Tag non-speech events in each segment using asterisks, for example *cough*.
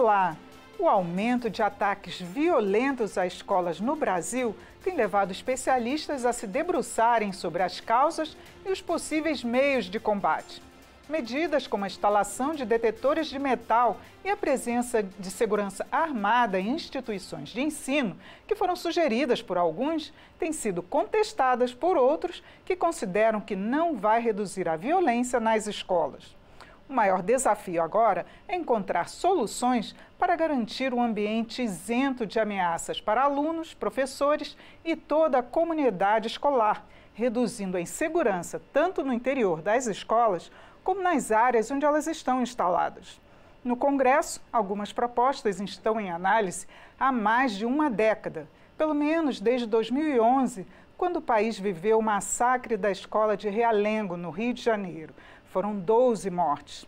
Olá! O aumento de ataques violentos a escolas no Brasil tem levado especialistas a se debruçarem sobre as causas e os possíveis meios de combate. Medidas como a instalação de detetores de metal e a presença de segurança armada em instituições de ensino, que foram sugeridas por alguns, têm sido contestadas por outros que consideram que não vai reduzir a violência nas escolas. O maior desafio agora é encontrar soluções para garantir um ambiente isento de ameaças para alunos, professores e toda a comunidade escolar, reduzindo a insegurança tanto no interior das escolas como nas áreas onde elas estão instaladas. No Congresso, algumas propostas estão em análise há mais de uma década, pelo menos desde 2011, quando o país viveu o massacre da escola de Realengo, no Rio de Janeiro, foram 12 mortes.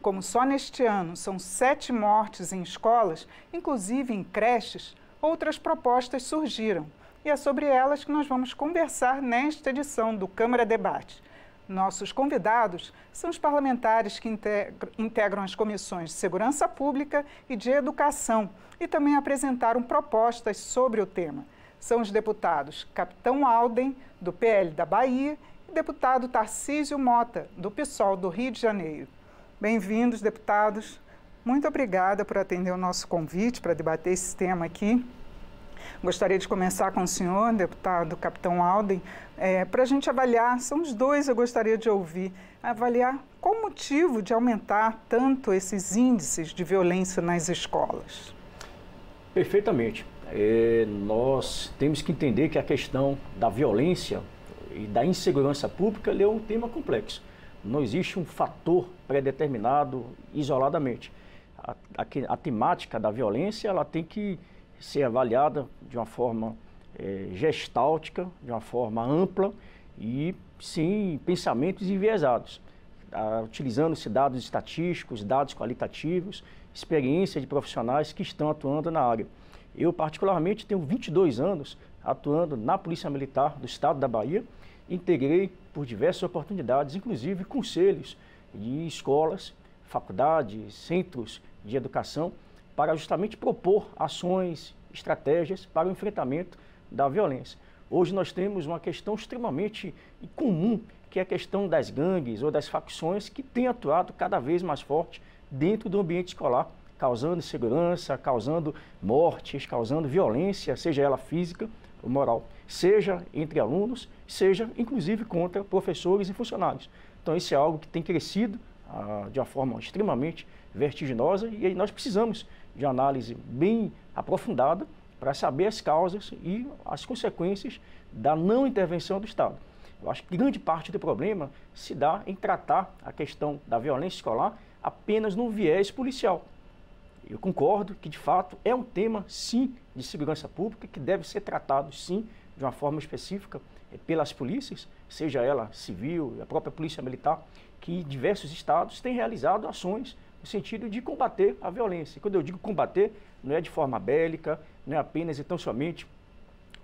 Como só neste ano são sete mortes em escolas, inclusive em creches, outras propostas surgiram. E é sobre elas que nós vamos conversar nesta edição do Câmara Debate. Nossos convidados são os parlamentares que integram as comissões de Segurança Pública e de Educação e também apresentaram propostas sobre o tema. São os deputados Capitão Alden, do PL da Bahia, deputado Tarcísio Mota, do PSOL do Rio de Janeiro. Bem-vindos, deputados. Muito obrigada por atender o nosso convite para debater esse tema aqui. Gostaria de começar com o senhor, deputado Capitão Alden, é, para a gente avaliar, são os dois eu gostaria de ouvir, avaliar qual o motivo de aumentar tanto esses índices de violência nas escolas. Perfeitamente. É, nós temos que entender que a questão da violência e da insegurança pública, ele é um tema complexo. Não existe um fator predeterminado isoladamente. A, a, a temática da violência ela tem que ser avaliada de uma forma é, gestáltica, de uma forma ampla e sem pensamentos enviesados, utilizando-se dados estatísticos, dados qualitativos, experiência de profissionais que estão atuando na área. Eu, particularmente, tenho 22 anos atuando na Polícia Militar do Estado da Bahia integrei por diversas oportunidades, inclusive conselhos de escolas, faculdades, centros de educação, para justamente propor ações, estratégias para o enfrentamento da violência. Hoje nós temos uma questão extremamente comum, que é a questão das gangues ou das facções que têm atuado cada vez mais forte dentro do ambiente escolar, causando insegurança, causando mortes, causando violência, seja ela física ou moral, seja entre alunos, seja inclusive contra professores e funcionários. Então, isso é algo que tem crescido ah, de uma forma extremamente vertiginosa e aí nós precisamos de análise bem aprofundada para saber as causas e as consequências da não intervenção do Estado. Eu acho que grande parte do problema se dá em tratar a questão da violência escolar apenas num viés policial. Eu concordo que, de fato, é um tema, sim, de segurança pública, que deve ser tratado, sim, de uma forma específica é, pelas polícias, seja ela civil, a própria polícia militar, que diversos estados têm realizado ações no sentido de combater a violência. Quando eu digo combater, não é de forma bélica, não é apenas e tão somente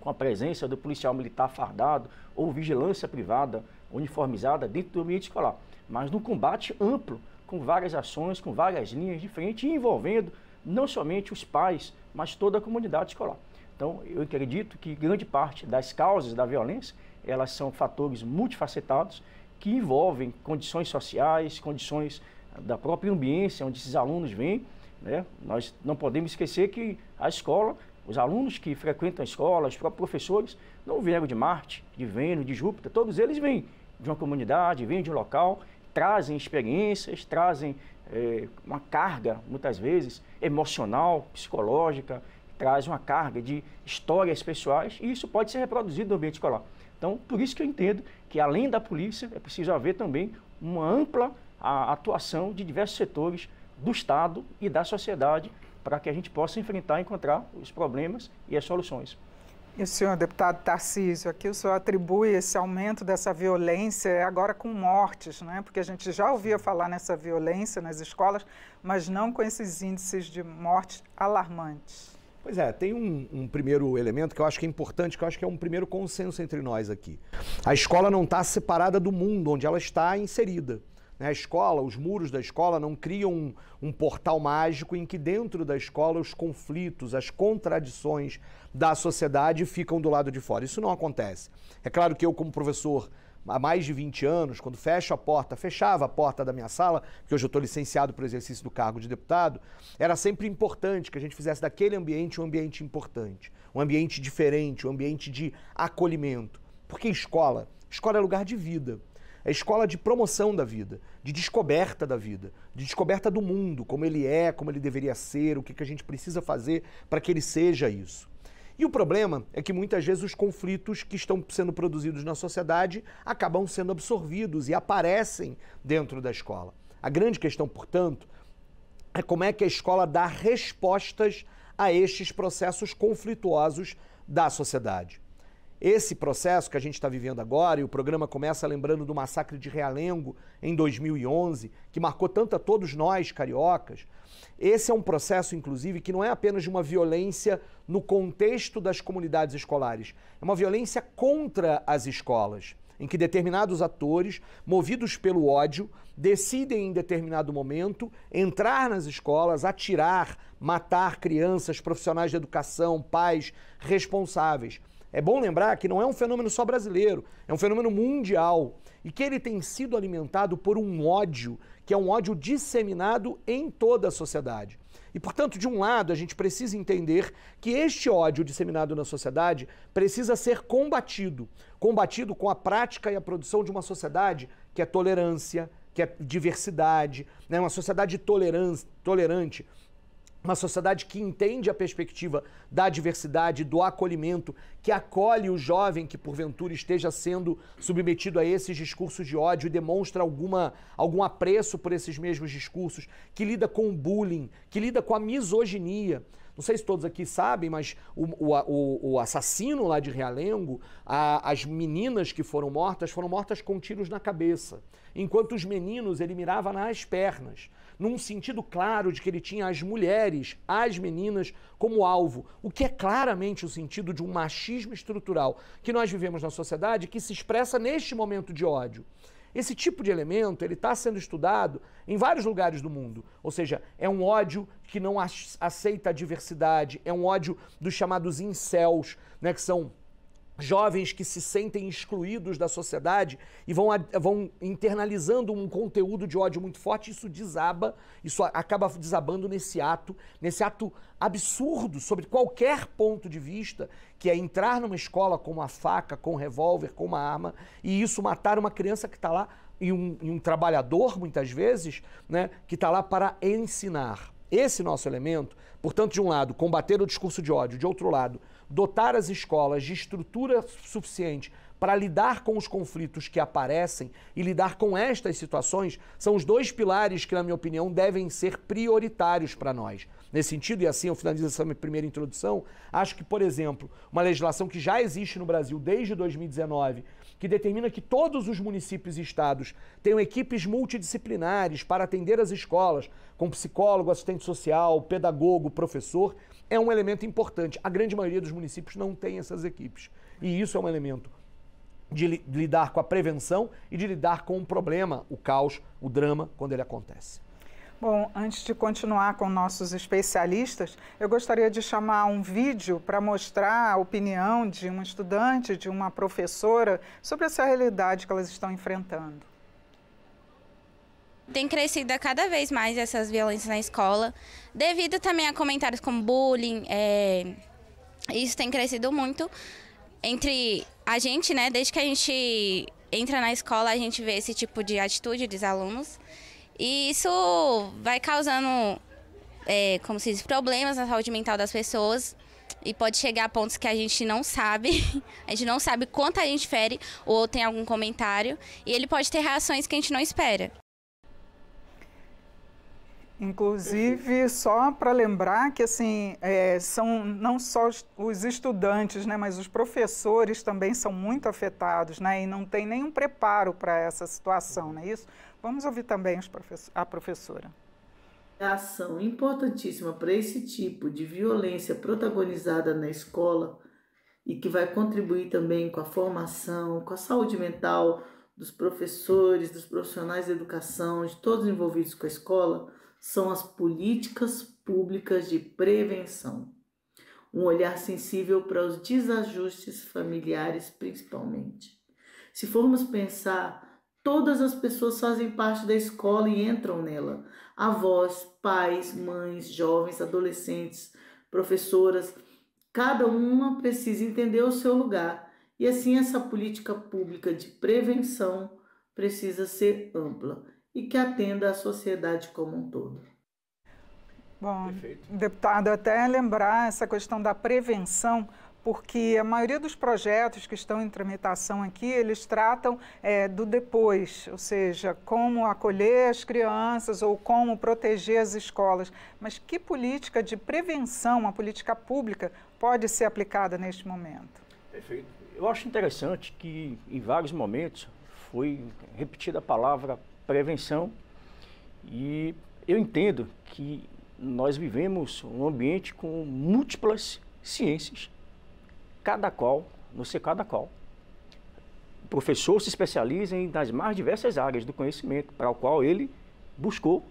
com a presença do policial militar fardado ou vigilância privada uniformizada dentro do ambiente escolar, mas num combate amplo, com várias ações, com várias linhas de frente, envolvendo não somente os pais, mas toda a comunidade escolar. Então, eu acredito que grande parte das causas da violência, elas são fatores multifacetados que envolvem condições sociais, condições da própria ambiência onde esses alunos vêm. Né? Nós não podemos esquecer que a escola, os alunos que frequentam a escola, os próprios professores, não vieram de Marte, de Vênus, de Júpiter, todos eles vêm de uma comunidade, vêm de um local, trazem experiências, trazem é, uma carga, muitas vezes, emocional, psicológica, traz uma carga de histórias pessoais e isso pode ser reproduzido no ambiente escolar. Então, por isso que eu entendo que, além da polícia, é preciso haver também uma ampla atuação de diversos setores do Estado e da sociedade para que a gente possa enfrentar e encontrar os problemas e as soluções. E o senhor, deputado Tarcísio, aqui o senhor atribui esse aumento dessa violência agora com mortes, né? porque a gente já ouvia falar nessa violência nas escolas, mas não com esses índices de mortes alarmantes. Pois é, tem um, um, primeiro elemento que eu acho que é importante, que eu acho que é um primeiro consenso entre nós aqui. A escola não está separada do mundo onde ela está inserida. Né? A escola, os muros da escola não criam um, um portal mágico em que dentro da escola os conflitos, as contradições da sociedade ficam do lado de fora. Isso não acontece. É claro que eu, como professor há mais de 20 anos, quando fecho a porta, fechava a porta da minha sala, porque hoje eu estou licenciado para o exercício do cargo de deputado, era sempre importante que a gente fizesse daquele ambiente um ambiente importante, um ambiente diferente, um ambiente de acolhimento. Porque escola, escola é lugar de vida. É escola de promoção da vida, de descoberta da vida, de descoberta do mundo, como ele é, como ele deveria ser, o que, que a gente precisa fazer para que ele seja isso. E o problema é que muitas vezes os conflitos que estão sendo produzidos na sociedade acabam sendo absorvidos e aparecem dentro da escola. A grande questão, portanto, é como é que a escola dá respostas a estes processos conflituosos da sociedade. Esse processo que a gente está vivendo agora, e o programa começa lembrando do massacre de Realengo em 2011, que marcou tanto a todos nós cariocas, esse é um processo, inclusive, que não é apenas de uma violência no contexto das comunidades escolares, é uma violência contra as escolas, em que determinados atores, movidos pelo ódio, decidem em determinado momento entrar nas escolas, atirar, matar crianças, profissionais de educação, pais responsáveis. É bom lembrar que não é um fenômeno só brasileiro, é um fenômeno mundial e que ele tem sido alimentado por um ódio, que é um ódio disseminado em toda a sociedade. E, portanto, de um lado, a gente precisa entender que este ódio disseminado na sociedade precisa ser combatido combatido com a prática e a produção de uma sociedade que é tolerância, que é diversidade, né? uma sociedade tolerante, uma sociedade que entende a perspectiva da diversidade, do acolhimento, que acolhe o jovem que porventura esteja sendo submetido a esses discursos de ódio e demonstra alguma, algum apreço por esses mesmos discursos, que lida com o bullying, que lida com a misoginia. Não sei se todos aqui sabem, mas o, o, o assassino lá de Realengo, a, as meninas que foram mortas foram mortas com tiros na cabeça, enquanto os meninos ele mirava nas pernas, num sentido claro de que ele tinha as mulheres, as meninas, como alvo, o que é claramente o sentido de um machismo estrutural que nós vivemos na sociedade que se expressa neste momento de ódio. Esse tipo de elemento ele está sendo estudado em vários lugares do mundo. Ou seja, é um ódio que não aceita a diversidade, é um ódio dos chamados incels, né, que são jovens que se sentem excluídos da sociedade e vão, vão internalizando um conteúdo de ódio muito forte, isso desaba, isso acaba desabando nesse ato, nesse ato absurdo sobre qualquer ponto de vista, que é entrar numa escola com uma faca, com um revólver, com uma arma, e isso matar uma criança que está lá, e um, e um trabalhador, muitas vezes, né, que está lá para ensinar. Esse nosso elemento, portanto, de um lado, combater o discurso de ódio, de outro lado, dotar as escolas de estrutura suficiente para lidar com os conflitos que aparecem e lidar com estas situações são os dois pilares que, na minha opinião, devem ser prioritários para nós. Nesse sentido, e assim eu finalizo essa minha primeira introdução, acho que, por exemplo, uma legislação que já existe no Brasil desde 2019 que determina que todos os municípios e estados tenham equipes multidisciplinares para atender as escolas, com psicólogo, assistente social, pedagogo, professor, é um elemento importante. A grande maioria dos municípios não tem essas equipes. E isso é um elemento de lidar com a prevenção e de lidar com o problema, o caos, o drama, quando ele acontece. Bom, antes de continuar com nossos especialistas, eu gostaria de chamar um vídeo para mostrar a opinião de uma estudante, de uma professora, sobre essa realidade que elas estão enfrentando. Tem crescido cada vez mais essas violências na escola, devido também a comentários como bullying. É... Isso tem crescido muito entre a gente, né? Desde que a gente entra na escola, a gente vê esse tipo de atitude dos alunos. E isso vai causando, é, como se diz, problemas na saúde mental das pessoas. E pode chegar a pontos que a gente não sabe. *laughs* A gente não sabe quanto a gente fere ou tem algum comentário. E ele pode ter reações que a gente não espera. Inclusive, só para lembrar que assim é, são não só os estudantes, né, mas os professores também são muito afetados, né, e não tem nenhum preparo para essa situação, não é isso? Vamos ouvir também a professora. A ação importantíssima para esse tipo de violência protagonizada na escola e que vai contribuir também com a formação, com a saúde mental dos professores, dos profissionais de educação, de todos envolvidos com a escola são as políticas públicas de prevenção. Um olhar sensível para os desajustes familiares, principalmente. Se formos pensar, todas as pessoas fazem parte da escola e entram nela: avós, pais, mães, jovens, adolescentes, professoras. Cada uma precisa entender o seu lugar. E assim, essa política pública de prevenção precisa ser ampla e que atenda à sociedade como um todo. Bom, Perfeito. deputado, até lembrar essa questão da prevenção, porque a maioria dos projetos que estão em tramitação aqui, eles tratam é, do depois, ou seja, como acolher as crianças ou como proteger as escolas. Mas que política de prevenção, uma política pública, pode ser aplicada neste momento? Perfeito. Eu acho interessante que, em vários momentos, foi repetida a palavra prevenção. E eu entendo que nós vivemos um ambiente com múltiplas ciências, cada qual não sei cada qual. O professor se especializa em nas mais diversas áreas do conhecimento para o qual ele buscou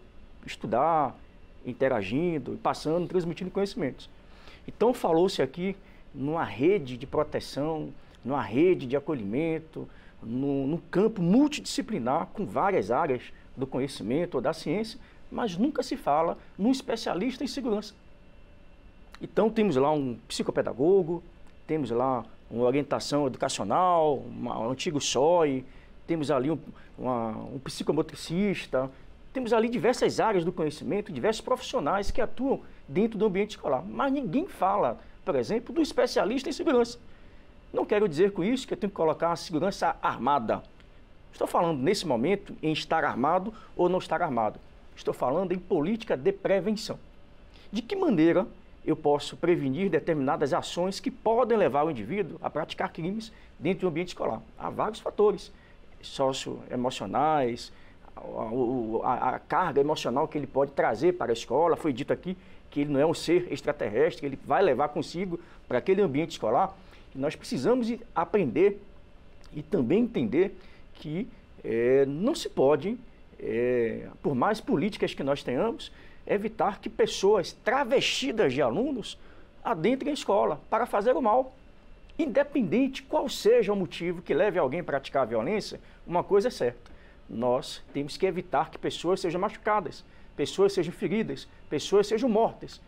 estudar, interagindo, passando, transmitindo conhecimentos. Então falou-se aqui numa rede de proteção, numa rede de acolhimento, no, no campo multidisciplinar, com várias áreas do conhecimento ou da ciência, mas nunca se fala num especialista em segurança. Então, temos lá um psicopedagogo, temos lá uma orientação educacional, uma, um antigo SOI, temos ali um, uma, um psicomotricista, temos ali diversas áreas do conhecimento, diversos profissionais que atuam dentro do ambiente escolar. Mas ninguém fala, por exemplo, do especialista em segurança. Não quero dizer com isso que eu tenho que colocar a segurança armada. Estou falando nesse momento em estar armado ou não estar armado. Estou falando em política de prevenção. De que maneira eu posso prevenir determinadas ações que podem levar o indivíduo a praticar crimes dentro do ambiente escolar? Há vários fatores socioemocionais, emocionais a, a, carga emocional que ele pode trazer para a escola. Foi dito aqui que ele não é um ser extraterrestre, que ele vai levar consigo para aquele ambiente escolar. nós precisamos aprender e também entender que é, não se pode, é, por mais políticas que nós tenhamos, evitar que pessoas travestidas de alunos adentrem a escola para fazer o mal. Independente qual seja o motivo que leve alguém a praticar a violência, uma coisa é certa nós temos que evitar que pessoas sejam machucadas, pessoas sejam feridas, pessoas sejam mortas.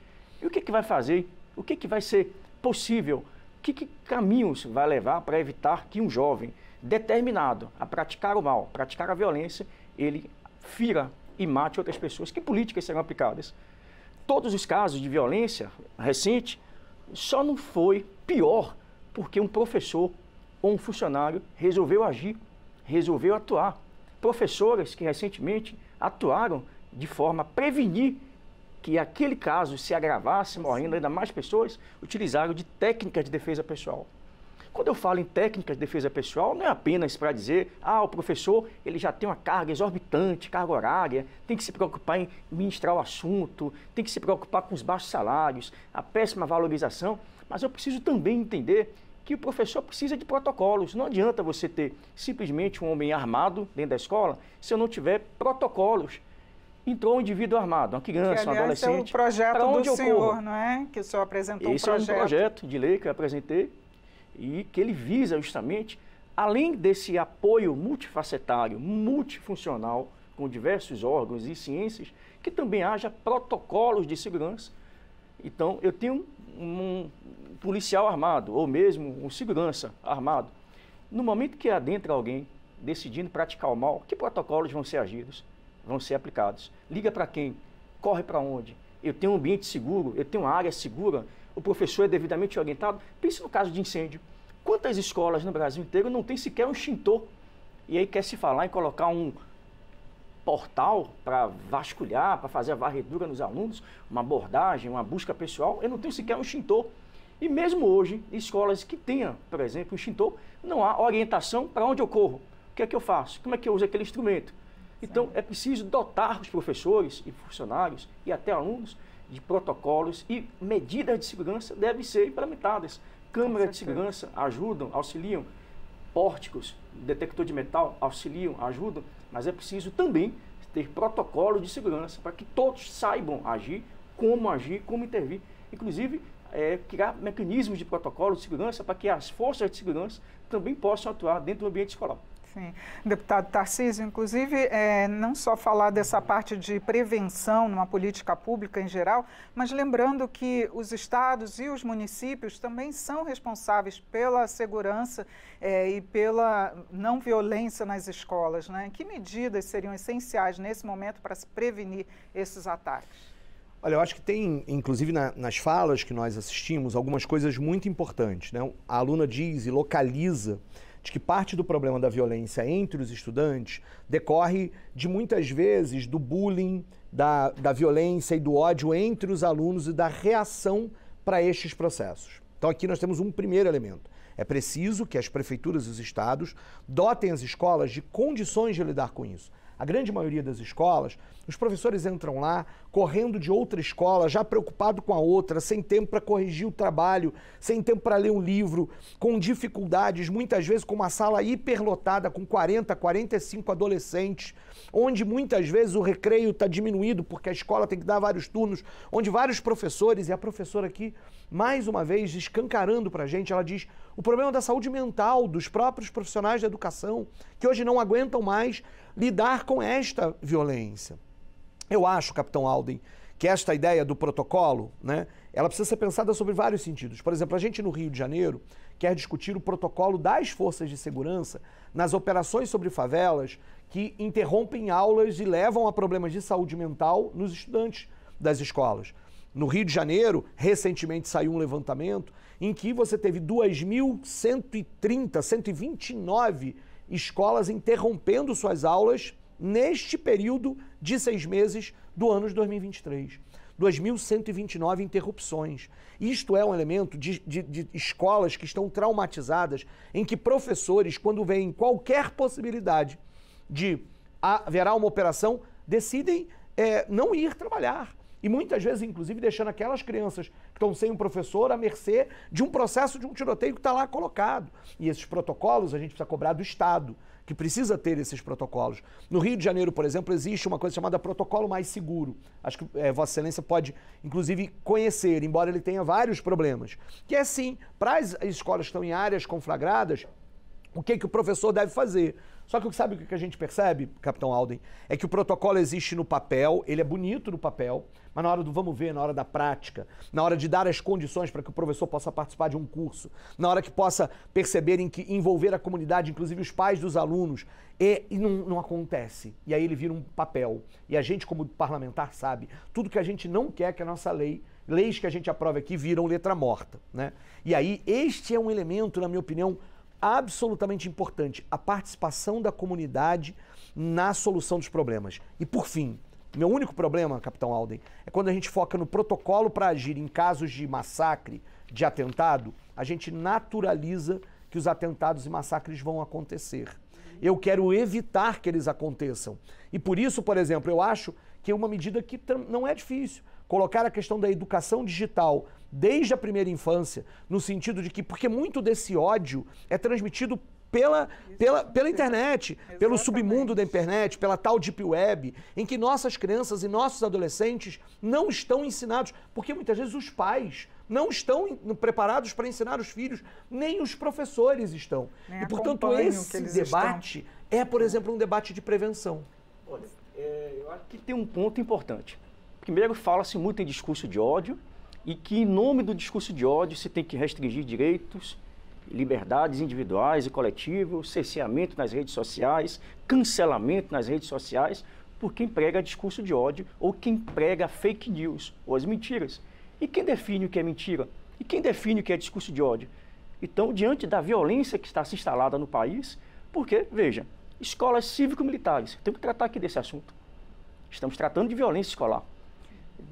E o que, é que vai fazer? O que, é que vai ser possível? Que, é que caminhos vai levar para evitar que um jovem determinado a praticar o mal, praticar a violência, ele fira e mate outras pessoas? Que políticas serão aplicadas? Todos os casos de violência recente só não foi pior porque um professor ou um funcionário resolveu agir, resolveu atuar professoras que recentemente atuaram de forma a prevenir que aquele caso se agravasse, morrendo ainda mais pessoas, utilizaram de técnicas de defesa pessoal. Quando eu falo em técnicas de defesa pessoal, não é apenas para dizer, ah, o professor ele já tem uma carga exorbitante, carga horária, tem que se preocupar em ministrar o assunto, tem que se preocupar com os baixos salários, a péssima valorização, mas eu preciso também entender que o professor precisa de protocolos. Não adianta você ter simplesmente um homem armado dentro da escola se eu não tiver protocolos. Entrou um indivíduo armado, uma criança, que, aliás, um é adolescente. Esse é projeto onde do eu senhor, corro. não é? Que o senhor apresentou Esse é um projeto. Esse é um projeto de lei que eu apresentei e que ele visa justamente, além desse apoio multifacetário, multifuncional, com diversos órgãos e ciências, que também haja protocolos de segurança então, eu tenho um policial armado, ou mesmo um segurança armado. No momento que adentra alguém decidindo praticar o mal, que protocolos vão ser agidos, vão ser aplicados? Liga para quem? Corre para onde? Eu tenho um ambiente seguro, eu tenho uma área segura, o professor é devidamente orientado. Pense no caso de incêndio. Quantas escolas no Brasil inteiro não tem sequer um extintor? E aí quer se falar em colocar um, portal para vasculhar, para fazer a varredura nos alunos, uma abordagem, uma busca pessoal, eu não tenho sequer um extintor. E mesmo hoje, escolas que tenham, por exemplo, um extintor, não há orientação para onde eu corro. O que é que eu faço? Como é que eu uso aquele instrumento? Então, é preciso dotar os professores e funcionários e até alunos de protocolos e medidas de segurança devem ser implementadas. Câmeras de segurança ajudam, auxiliam, pórticos, detector de metal auxiliam, ajudam, mas é preciso também ter protocolo de segurança para que todos saibam agir, como agir, como intervir. Inclusive, é, criar mecanismos de protocolo de segurança para que as forças de segurança também possam atuar dentro do ambiente escolar. Sim. Deputado Tarcísio, inclusive, é, não só falar dessa parte de prevenção numa política pública em geral, mas lembrando que os estados e os municípios também são responsáveis pela segurança é, e pela não violência nas escolas. Né? Que medidas seriam essenciais nesse momento para se prevenir esses ataques? Olha, eu acho que tem, inclusive na, nas falas que nós assistimos, algumas coisas muito importantes. Né? A aluna diz e localiza de que parte do problema da violência entre os estudantes decorre de muitas vezes do bullying, da, da violência e do ódio entre os alunos e da reação para estes processos. Então aqui nós temos um primeiro elemento. É preciso que as prefeituras e os estados dotem as escolas de condições de lidar com isso a grande maioria das escolas, os professores entram lá correndo de outra escola, já preocupado com a outra, sem tempo para corrigir o trabalho, sem tempo para ler um livro, com dificuldades, muitas vezes com uma sala hiperlotada, com 40, 45 adolescentes, onde muitas vezes o recreio está diminuído porque a escola tem que dar vários turnos, onde vários professores, e a professora aqui, mais uma vez, escancarando para a gente, ela diz o problema é da saúde mental dos próprios profissionais da educação, que hoje não aguentam mais lidar com esta violência. Eu acho, capitão Alden, que esta ideia do protocolo, né, ela precisa ser pensada sobre vários sentidos. Por exemplo, a gente no Rio de Janeiro quer discutir o protocolo das forças de segurança nas operações sobre favelas que interrompem aulas e levam a problemas de saúde mental nos estudantes das escolas. No Rio de Janeiro, recentemente saiu um levantamento em que você teve 2.130, 129 escolas interrompendo suas aulas neste período de seis meses do ano de 2023. 2.129 interrupções. Isto é um elemento de, de, de, escolas que estão traumatizadas, em que professores, quando veem qualquer possibilidade de haverá uma operação, decidem é, não ir trabalhar. E muitas vezes, inclusive, deixando aquelas crianças que estão sem um professor à mercê de um processo de um tiroteio que está lá colocado. E esses protocolos a gente precisa cobrar do Estado, que precisa ter esses protocolos. No Rio de Janeiro, por exemplo, existe uma coisa chamada Protocolo Mais Seguro. Acho que é, Vossa Excelência pode, inclusive, conhecer, embora ele tenha vários problemas. Que é sim, para as escolas que estão em áreas conflagradas, o que, que o professor deve fazer. Só que sabe o que a gente percebe, Capitão Alden? É que o protocolo existe no papel, ele é bonito no papel, mas na hora do vamos ver, na hora da prática, na hora de dar as condições para que o professor possa participar de um curso, na hora que possa perceber em que envolver a comunidade, inclusive os pais dos alunos, e, é, e não, não acontece. E aí ele vira um papel. E a gente, como parlamentar, sabe tudo que a gente não quer que a nossa lei leis que a gente aprova aqui viram letra morta, né? E aí este é um elemento, na minha opinião, absolutamente importante a participação da comunidade na solução dos problemas. E por fim, meu único problema, capitão Alden, é quando a gente foca no protocolo para agir em casos de massacre, de atentado, a gente naturaliza que os atentados e massacres vão acontecer. Eu quero evitar que eles aconteçam. E por isso, por exemplo, eu acho que uma medida que não é difícil, colocar a questão da educação digital desde a primeira infância, no sentido de que, porque muito desse ódio é transmitido pela, pela, pela internet, Exatamente. pelo submundo da internet, pela tal deep web, em que nossas crianças e nossos adolescentes não estão ensinados, porque muitas vezes os pais não estão preparados para ensinar os filhos, nem os professores estão. Nem e portanto esse debate estão. é, por exemplo, um debate de prevenção. Olha, é, eu acho que tem um ponto importante. Primeiro, fala-se muito em discurso de ódio e que, em nome do discurso de ódio, se tem que restringir direitos, liberdades individuais e coletivas, cerceamento nas redes sociais, cancelamento nas redes sociais por quem prega discurso de ódio ou quem prega fake news ou as mentiras. E quem define o que é mentira? E quem define o que é discurso de ódio? Então, diante da violência que está se instalada no país, porque, veja, escolas cívico-militares, temos que tratar aqui desse assunto. Estamos tratando de violência escolar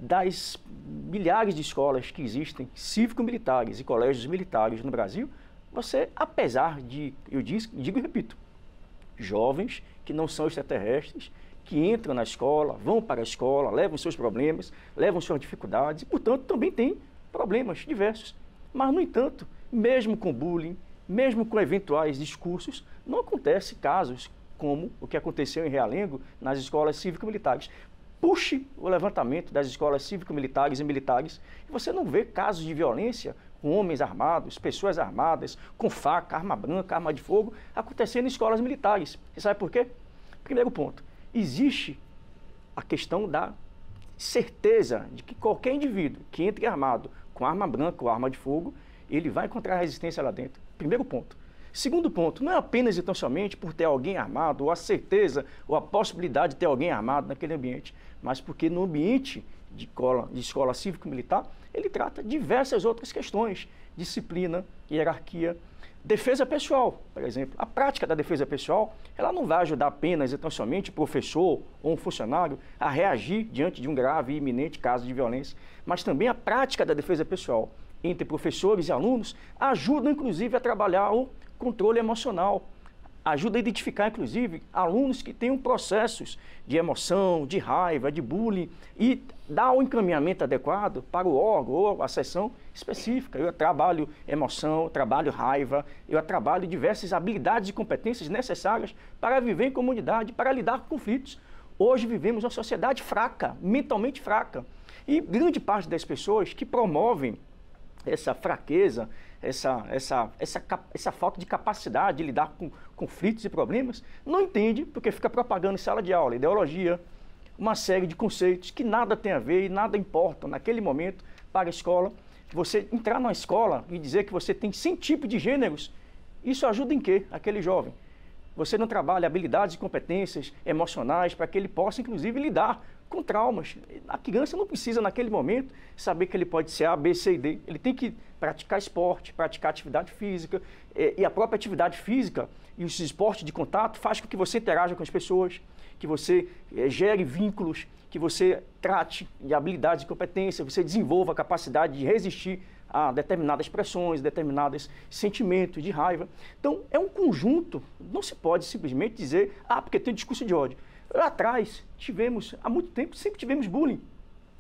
das milhares de escolas que existem, cívico-militares e colégios militares no Brasil, você, apesar de, eu digo e repito, jovens que não são extraterrestres, que entram na escola, vão para a escola, levam seus problemas, levam suas dificuldades, e, portanto, também têm problemas diversos. Mas, no entanto, mesmo com bullying, mesmo com eventuais discursos, não acontece casos como o que aconteceu em Realengo nas escolas cívico-militares puxe o levantamento das escolas cívico-militares e militares e você não vê casos de violência com homens armados, pessoas armadas, com faca, arma branca, arma de fogo, acontecendo em escolas militares. E sabe por quê? Primeiro ponto, existe a questão da certeza de que qualquer indivíduo que entre armado com arma branca ou arma de fogo, ele vai encontrar resistência lá dentro. Primeiro ponto. Segundo ponto, não é apenas e tão somente por ter alguém armado, ou a certeza, ou a possibilidade de ter alguém armado naquele ambiente, mas porque no ambiente de escola, de escola cívico-militar, ele trata diversas outras questões, disciplina, hierarquia, Defesa pessoal, por exemplo. A prática da defesa pessoal, ela não vai ajudar apenas e tão somente o professor ou um funcionário a reagir diante de um grave e iminente caso de violência, mas também a prática da defesa pessoal entre professores e alunos ajuda, inclusive, a trabalhar o controle emocional. Ajuda a identificar, inclusive, alunos que tenham processos de emoção, de raiva, de bullying e dá o encaminhamento adequado para o órgão ou a sessão específica. Eu trabalho emoção, trabalho raiva, eu trabalho diversas habilidades e competências necessárias para viver em comunidade, para lidar com conflitos. Hoje vivemos uma sociedade fraca, mentalmente fraca. E grande parte das pessoas que promovem essa fraqueza, essa, essa, essa, essa falta de capacidade de lidar com conflitos e problemas, não entende porque fica propagando em sala de aula ideologia, uma série de conceitos que nada tem a ver e nada importam naquele momento para a escola. Você entrar numa escola e dizer que você tem 100 tipos de gêneros, isso ajuda em quê aquele jovem? Você não trabalha habilidades e competências emocionais para que ele possa, inclusive, lidar com traumas. A criança não precisa, naquele momento, saber que ele pode ser A, B, C e D. Ele tem que praticar esporte, praticar atividade física. É, e a própria atividade física e os esportes de contato faz com que você interaja com as pessoas, que você é, gere vínculos, que você trate de habilidades e competência, você desenvolva a capacidade de resistir a determinadas pressões, determinados sentimentos de raiva. Então, é um conjunto, não se pode simplesmente dizer, ah, porque tem discurso de ódio. Lá atrás, tivemos, há muito tempo, sempre tivemos bullying,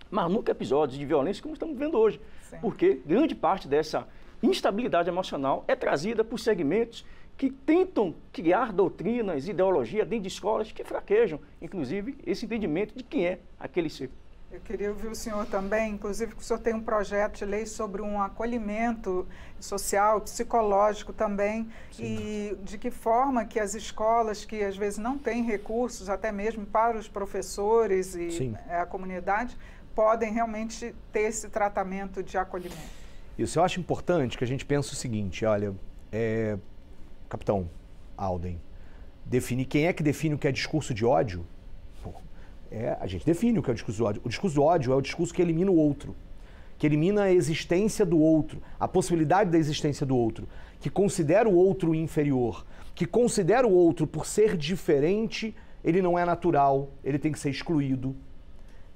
mas nunca episódios de violência como estamos vendo hoje. Porque grande parte dessa instabilidade emocional é trazida por segmentos que tentam criar doutrinas, ideologia dentro de escolas que fraquejam, inclusive, esse entendimento de quem é aquele ser. Eu queria ouvir o senhor também, inclusive que o senhor tem um projeto de lei sobre um acolhimento social, psicológico também, Sim. e de que forma que as escolas que às vezes não têm recursos, até mesmo para os professores e Sim. É, a comunidade, podem realmente ter esse tratamento de acolhimento. Isso, eu acho importante que a gente pense o seguinte, olha, é... capitão Alden, definir quem é que define o que é discurso de ódio é, a gente define o que é o discurso ódio. O discurso ódio é o discurso que elimina o outro, que elimina a existência do outro, a possibilidade da existência do outro, que considera o outro inferior, que considera o outro por ser diferente, ele não é natural, ele tem que ser excluído.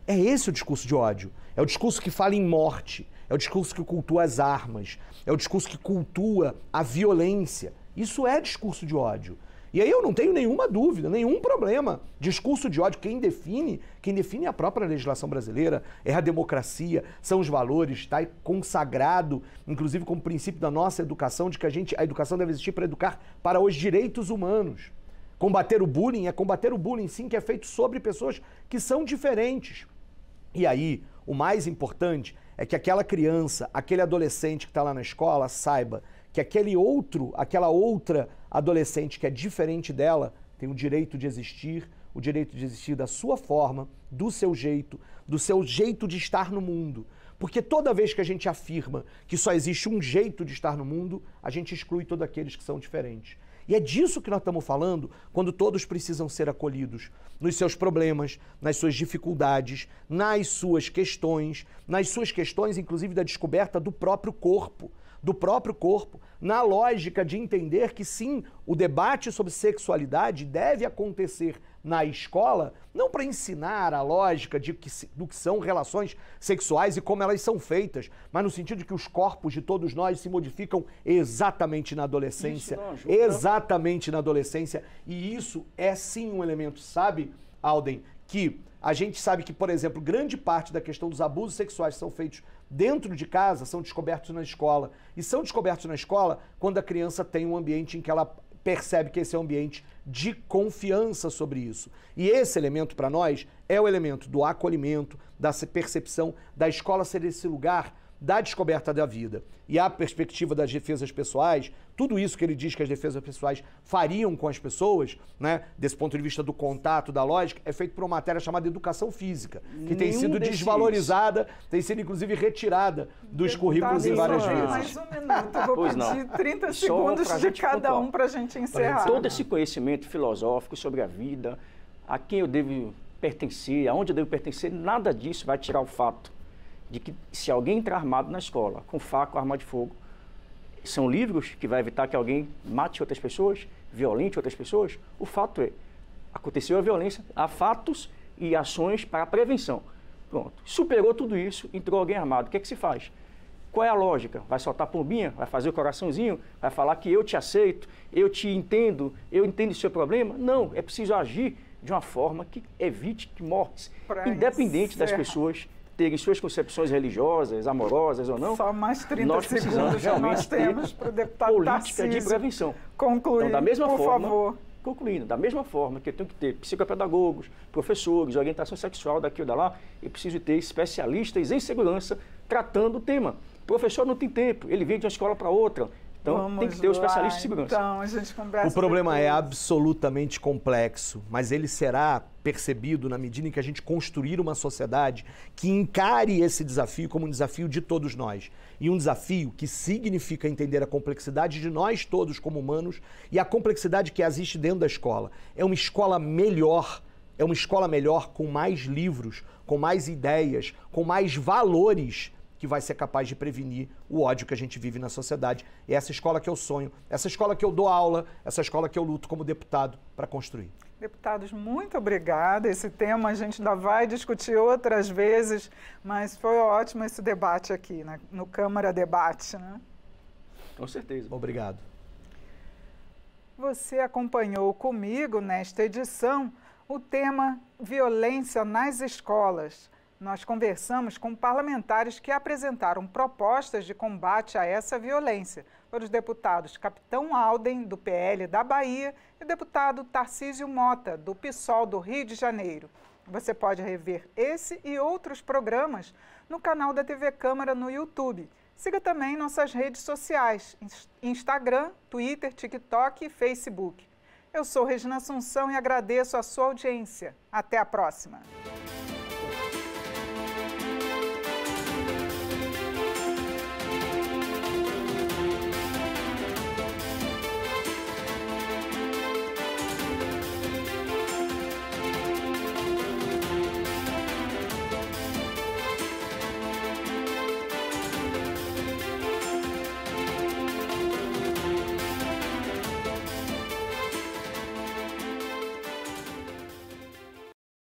É esse o discurso de ódio. É o discurso que fala em morte, é o discurso que cultua as armas, é o discurso que cultua a violência. Isso é discurso de ódio. E aí eu não tenho nenhuma dúvida, nenhum problema. Discurso de ódio, quem define, quem define é a própria legislação brasileira, é a democracia, são os valores, está consagrado, inclusive como princípio da nossa educação, de que a gente, a educação deve existir para educar para os direitos humanos. Combater o bullying é combater o bullying, sim, que é feito sobre pessoas que são diferentes. E aí, o mais importante é que aquela criança, aquele adolescente que está lá na escola, saiba que aquele outro, aquela outra adolescente que é diferente dela, tem o direito de existir, o direito de existir da sua forma, do seu jeito, do seu jeito de estar no mundo. Porque toda vez que a gente afirma que só existe um jeito de estar no mundo, a gente exclui todos aqueles que são diferentes. E é disso que nós estamos falando quando todos precisam ser acolhidos nos seus problemas, nas suas dificuldades, nas suas questões, nas suas questões, inclusive, da descoberta do próprio corpo do próprio corpo, na lógica de entender que sim, o debate sobre sexualidade deve acontecer na escola, não para ensinar a lógica de que, do que são relações sexuais e como elas são feitas, mas no sentido de que os corpos de todos nós se modificam exatamente na adolescência. Tá. Exatamente na adolescência. E isso é sim um elemento, sabe, Alden, que a gente sabe que, por exemplo, grande parte da questão dos abusos sexuais que são feitos dentro de casa são descobertos na escola. E são descobertos na escola quando a criança tem um ambiente em que ela percebe que esse é um ambiente de confiança sobre isso. E esse elemento para nós é o elemento do acolhimento, da percepção da escola ser esse lugar da descoberta da vida e a perspectiva das defesas pessoais, tudo isso que ele diz que as defesas pessoais fariam com as pessoas, né, desse ponto de vista do contato, da lógica, é feito por uma matéria chamada Educação Física, que Nenhum tem sido desvalorizada, tem sido inclusive retirada dos Deputado, currículos em várias vezes. Mais um minuto, vou pedir não. 30 segundos de cada um para a gente encerrar. Todo esse conhecimento filosófico sobre a vida, a quem eu devo pertencer, aonde eu devo pertencer, nada disso vai tirar o fato de que se alguém entrar armado na escola, com faca ou arma de fogo, são livros que vai evitar que alguém mate outras pessoas, violente outras pessoas? O fato é, aconteceu a violência, há fatos e ações para a prevenção. Pronto. Superou tudo isso, entrou alguém armado. O que é que se faz? Qual é a lógica? Vai soltar pombinha? Vai fazer o coraçãozinho? Vai falar que eu te aceito, eu te entendo, eu entendo o seu problema? Não, é preciso agir de uma forma que evite que mortes, pra independente das pessoas ter em suas concepções religiosas, amorosas ou não. Só mais 30 nós segundos já nós temos para o deputado Política Tarcísio de prevenção. Concluir, então, da mesma por forma, favor. Concluindo, da mesma forma que eu tenho que ter psicopedagogos, professores, orientação sexual daqui ou da lá, eu preciso ter especialistas em segurança tratando o tema. O professor não tem tempo, ele vem de uma escola para outra, então Vamos tem que ter o um especialista de segurança. Então, a gente conversa o problema é depois. é absolutamente complexo, mas ele será percebido na medida em que a gente construir uma sociedade que encare esse desafio como um desafio de todos nós. E um desafio que significa entender a complexidade de nós todos como humanos e a complexidade que existe dentro da escola. É uma escola melhor, é uma escola melhor com mais livros, com mais ideias, com mais valores que vai ser capaz de prevenir o ódio que a gente vive na sociedade. é essa escola que eu sonho, essa escola que eu dou aula, essa escola que eu luto como deputado para construir. Deputados, muito obrigada. Esse tema a gente ainda vai discutir outras vezes, mas foi ótimo esse debate aqui, né? no Câmara Debate. Né? Com certeza. Obrigado. Você acompanhou comigo nesta edição o tema Violência nas Escolas nós conversamos com parlamentares que apresentaram propostas de combate a essa violência. Foram os deputados Capitão Alden, do PL da Bahia, e o deputado Tarcísio Mota, do PSOL do Rio de Janeiro. Você pode rever esse e outros programas no canal da TV Câmara no YouTube. Siga também nossas redes sociais: Instagram, Twitter, TikTok e Facebook. Eu sou Regina Assunção e agradeço a sua audiência. Até a próxima!